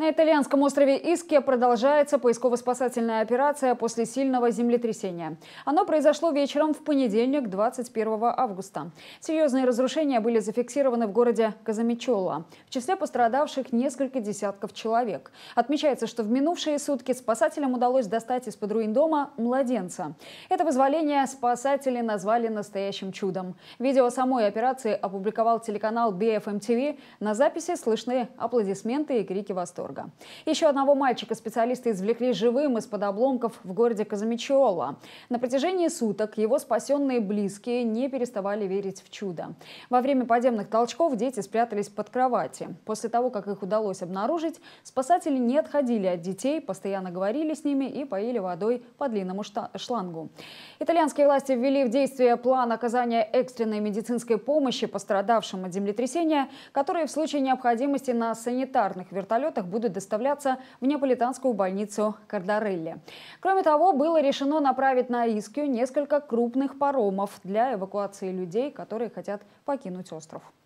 На итальянском острове Иске продолжается поисково-спасательная операция после сильного землетрясения. Оно произошло вечером в понедельник, 21 августа. Серьезные разрушения были зафиксированы в городе Казамичола. В числе пострадавших несколько десятков человек. Отмечается, что в минувшие сутки спасателям удалось достать из-под руин дома младенца. Это вызволение спасатели назвали настоящим чудом. Видео самой операции опубликовал телеканал BFM TV. На записи слышны аплодисменты и крики восторга. Петербурга. Еще одного мальчика специалисты извлекли живым из-под обломков в городе Казамичиола. На протяжении суток его спасенные близкие не переставали верить в чудо. Во время подземных толчков дети спрятались под кровати. После того, как их удалось обнаружить, спасатели не отходили от детей, постоянно говорили с ними и поили водой по длинному шлангу. Итальянские власти ввели в действие план оказания экстренной медицинской помощи пострадавшим от землетрясения, которые в случае необходимости на санитарных вертолетах будут будут доставляться в неаполитанскую больницу Кардарелли. Кроме того, было решено направить на Искью несколько крупных паромов для эвакуации людей, которые хотят покинуть остров.